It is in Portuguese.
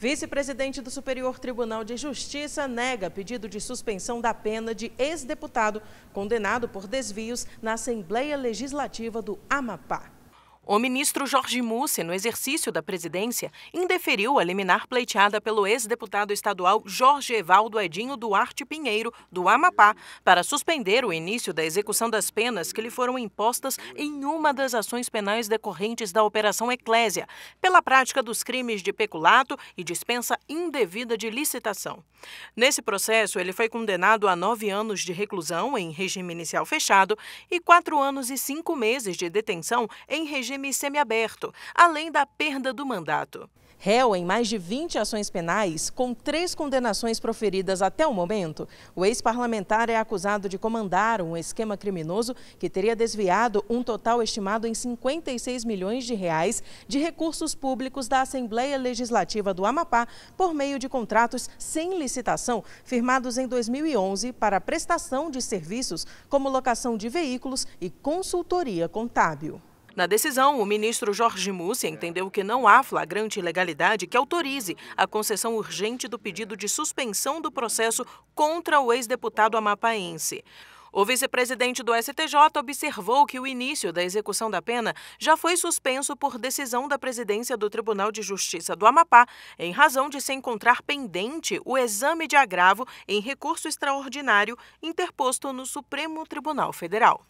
Vice-presidente do Superior Tribunal de Justiça nega pedido de suspensão da pena de ex-deputado condenado por desvios na Assembleia Legislativa do Amapá. O ministro Jorge Mussi, no exercício da presidência, indeferiu a liminar pleiteada pelo ex-deputado estadual Jorge Evaldo Edinho Duarte Pinheiro, do Amapá, para suspender o início da execução das penas que lhe foram impostas em uma das ações penais decorrentes da Operação Eclésia, pela prática dos crimes de peculato e dispensa indevida de licitação. Nesse processo, ele foi condenado a nove anos de reclusão em regime inicial fechado e quatro anos e cinco meses de detenção em regime regime semiaberto, além da perda do mandato. Réu em mais de 20 ações penais, com três condenações proferidas até o momento, o ex-parlamentar é acusado de comandar um esquema criminoso que teria desviado um total estimado em 56 milhões de reais de recursos públicos da Assembleia Legislativa do Amapá por meio de contratos sem licitação firmados em 2011 para prestação de serviços como locação de veículos e consultoria contábil. Na decisão, o ministro Jorge Mussi entendeu que não há flagrante ilegalidade que autorize a concessão urgente do pedido de suspensão do processo contra o ex-deputado amapaense. O vice-presidente do STJ observou que o início da execução da pena já foi suspenso por decisão da presidência do Tribunal de Justiça do Amapá, em razão de se encontrar pendente o exame de agravo em recurso extraordinário interposto no Supremo Tribunal Federal.